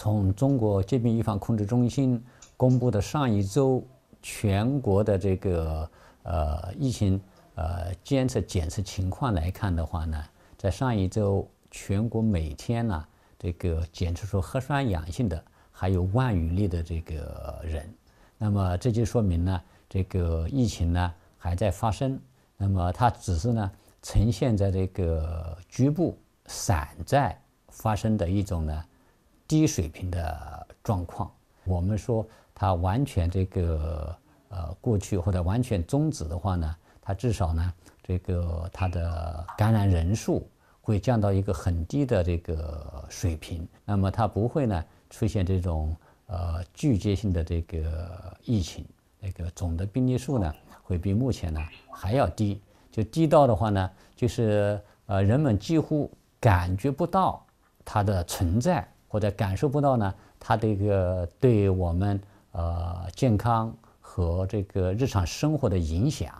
从中国疾病预防控制中心公布的上一周全国的这个呃疫情呃监测检测情况来看的话呢，在上一周全国每天呢这个检测出核酸阳性的还有万余例的这个人，那么这就说明呢这个疫情呢还在发生，那么它只是呢呈现在这个局部散在发生的一种呢。低水平的状况，我们说它完全这个呃过去或者完全终止的话呢，它至少呢这个它的感染人数会降到一个很低的这个水平，那么它不会呢出现这种呃聚集性的这个疫情，那个总的病例数呢会比目前呢还要低，就低到的话呢就是呃人们几乎感觉不到它的存在。或者感受不到呢？它这个对我们呃健康和这个日常生活的影响。